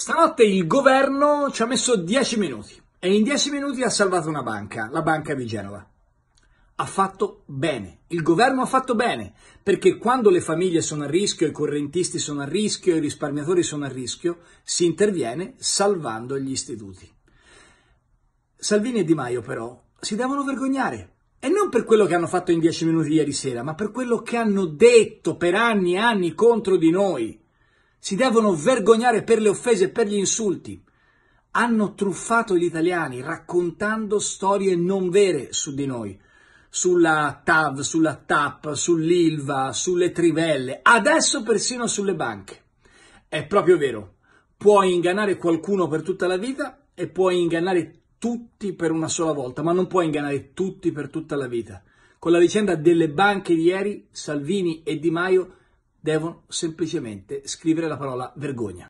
Stanotte il governo ci ha messo 10 minuti e in 10 minuti ha salvato una banca, la banca di Genova. Ha fatto bene, il governo ha fatto bene, perché quando le famiglie sono a rischio, i correntisti sono a rischio, i risparmiatori sono a rischio, si interviene salvando gli istituti. Salvini e Di Maio però si devono vergognare e non per quello che hanno fatto in 10 minuti ieri sera, ma per quello che hanno detto per anni e anni contro di noi si devono vergognare per le offese e per gli insulti. Hanno truffato gli italiani raccontando storie non vere su di noi, sulla TAV, sulla TAP, sull'ILVA, sulle trivelle, adesso persino sulle banche. È proprio vero, puoi ingannare qualcuno per tutta la vita e puoi ingannare tutti per una sola volta, ma non puoi ingannare tutti per tutta la vita. Con la vicenda delle banche di ieri, Salvini e Di Maio devono semplicemente scrivere la parola vergogna.